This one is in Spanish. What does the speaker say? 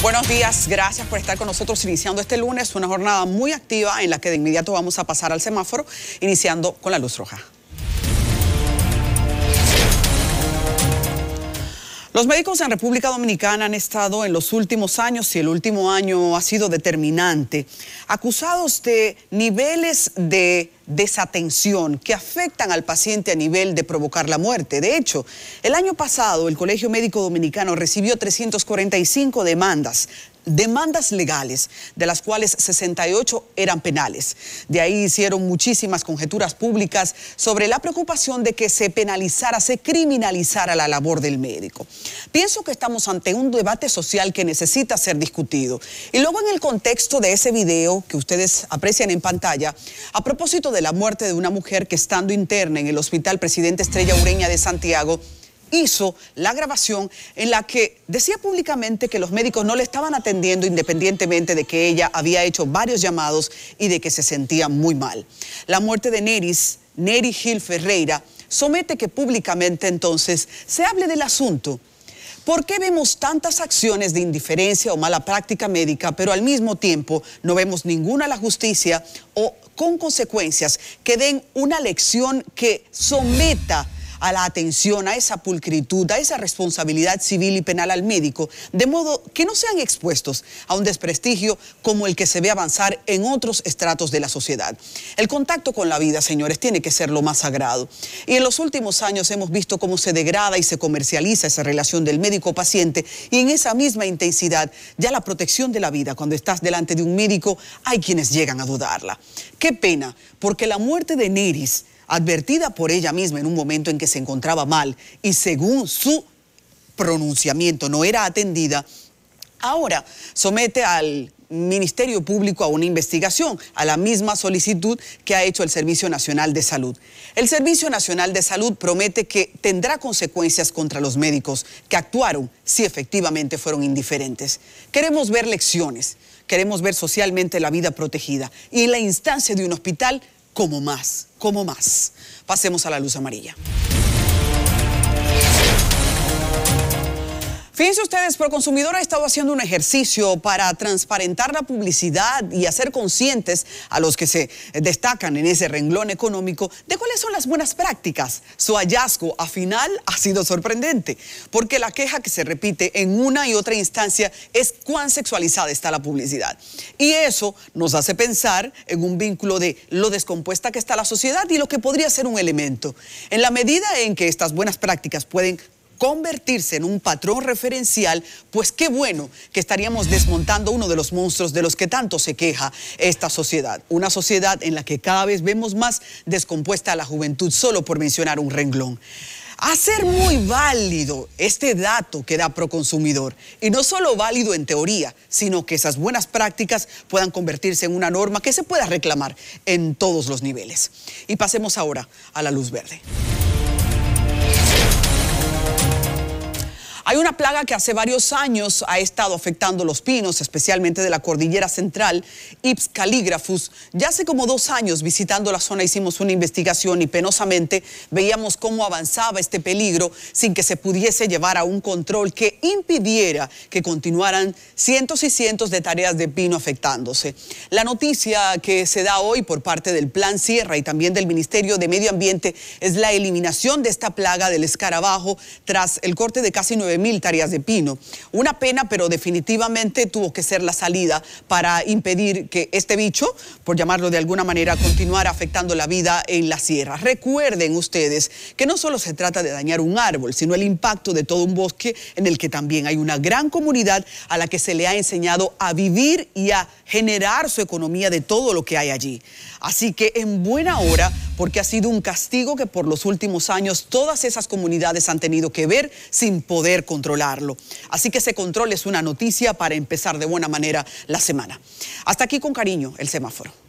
Buenos días, gracias por estar con nosotros iniciando este lunes una jornada muy activa en la que de inmediato vamos a pasar al semáforo, iniciando con la luz roja. Los médicos en República Dominicana han estado en los últimos años, y el último año ha sido determinante, acusados de niveles de desatención que afectan al paciente a nivel de provocar la muerte. De hecho, el año pasado el Colegio Médico Dominicano recibió 345 demandas demandas legales, de las cuales 68 eran penales. De ahí hicieron muchísimas conjeturas públicas sobre la preocupación de que se penalizara, se criminalizara la labor del médico. Pienso que estamos ante un debate social que necesita ser discutido. Y luego en el contexto de ese video que ustedes aprecian en pantalla, a propósito de la muerte de una mujer que estando interna en el Hospital Presidente Estrella Ureña de Santiago, hizo la grabación en la que decía públicamente que los médicos no le estaban atendiendo independientemente de que ella había hecho varios llamados y de que se sentía muy mal. La muerte de Neris, Neri Gil Ferreira, somete que públicamente entonces se hable del asunto. ¿Por qué vemos tantas acciones de indiferencia o mala práctica médica, pero al mismo tiempo no vemos ninguna a la justicia o con consecuencias que den una lección que someta a la atención, a esa pulcritud, a esa responsabilidad civil y penal al médico, de modo que no sean expuestos a un desprestigio como el que se ve avanzar en otros estratos de la sociedad. El contacto con la vida, señores, tiene que ser lo más sagrado. Y en los últimos años hemos visto cómo se degrada y se comercializa esa relación del médico-paciente y en esa misma intensidad ya la protección de la vida cuando estás delante de un médico, hay quienes llegan a dudarla. Qué pena, porque la muerte de Neris advertida por ella misma en un momento en que se encontraba mal y según su pronunciamiento no era atendida, ahora somete al Ministerio Público a una investigación, a la misma solicitud que ha hecho el Servicio Nacional de Salud. El Servicio Nacional de Salud promete que tendrá consecuencias contra los médicos que actuaron si efectivamente fueron indiferentes. Queremos ver lecciones, queremos ver socialmente la vida protegida y la instancia de un hospital como más, como más. Pasemos a la luz amarilla. Fíjense ustedes, Proconsumidor ha estado haciendo un ejercicio para transparentar la publicidad y hacer conscientes a los que se destacan en ese renglón económico de cuáles son las buenas prácticas. Su hallazgo, a final, ha sido sorprendente, porque la queja que se repite en una y otra instancia es cuán sexualizada está la publicidad. Y eso nos hace pensar en un vínculo de lo descompuesta que está la sociedad y lo que podría ser un elemento. En la medida en que estas buenas prácticas pueden convertirse en un patrón referencial, pues qué bueno que estaríamos desmontando uno de los monstruos de los que tanto se queja esta sociedad. Una sociedad en la que cada vez vemos más descompuesta a la juventud, solo por mencionar un renglón. Hacer muy válido este dato que da Proconsumidor, y no solo válido en teoría, sino que esas buenas prácticas puedan convertirse en una norma que se pueda reclamar en todos los niveles. Y pasemos ahora a la luz verde. Hay una plaga que hace varios años ha estado afectando los pinos, especialmente de la cordillera central, Ips calígrafus. Ya hace como dos años visitando la zona hicimos una investigación y penosamente veíamos cómo avanzaba este peligro sin que se pudiese llevar a un control que impidiera que continuaran cientos y cientos de tareas de pino afectándose. La noticia que se da hoy por parte del Plan Sierra y también del Ministerio de Medio Ambiente es la eliminación de esta plaga del escarabajo tras el corte de casi nueve mil tareas de pino. Una pena, pero definitivamente tuvo que ser la salida para impedir que este bicho, por llamarlo de alguna manera, continuara afectando la vida en la sierra. Recuerden ustedes que no solo se trata de dañar un árbol, sino el impacto de todo un bosque en el que también hay una gran comunidad a la que se le ha enseñado a vivir y a generar su economía de todo lo que hay allí. Así que en buena hora, porque ha sido un castigo que por los últimos años todas esas comunidades han tenido que ver sin poder controlarlo. Así que ese control es una noticia para empezar de buena manera la semana. Hasta aquí con cariño el semáforo.